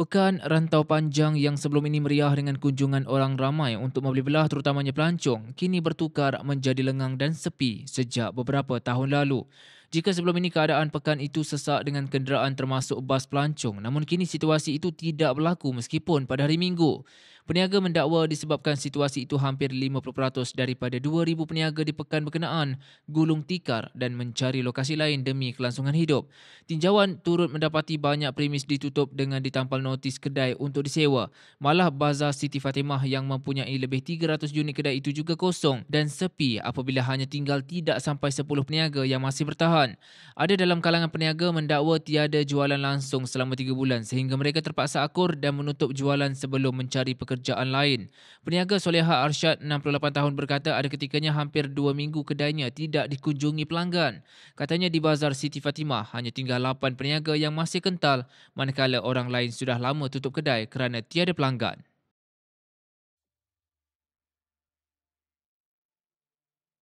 Pekan rantau panjang yang sebelum ini meriah dengan kunjungan orang ramai untuk membeli belah terutamanya pelancong kini bertukar menjadi lengang dan sepi sejak beberapa tahun lalu. Jika sebelum ini keadaan pekan itu sesak dengan kenderaan termasuk bas pelancong, namun kini situasi itu tidak berlaku meskipun pada hari Minggu. Peniaga mendakwa disebabkan situasi itu hampir 50% daripada 2,000 peniaga di pekan berkenaan gulung tikar dan mencari lokasi lain demi kelangsungan hidup. Tinjauan turut mendapati banyak premis ditutup dengan ditampal notis kedai untuk disewa. Malah Bazar Siti Fatimah yang mempunyai lebih 300 unit kedai itu juga kosong dan sepi apabila hanya tinggal tidak sampai 10 peniaga yang masih bertahan. Ada dalam kalangan peniaga mendakwa tiada jualan langsung selama 3 bulan sehingga mereka terpaksa akur dan menutup jualan sebelum mencari pekerjaan pekerjaan lain. Peniaga Soleha Arsyad, 68 tahun berkata ada ketikanya hampir dua minggu kedainya tidak dikunjungi pelanggan. Katanya di Bazar Siti Fatimah hanya tinggal 8 peniaga yang masih kental manakala orang lain sudah lama tutup kedai kerana tiada pelanggan.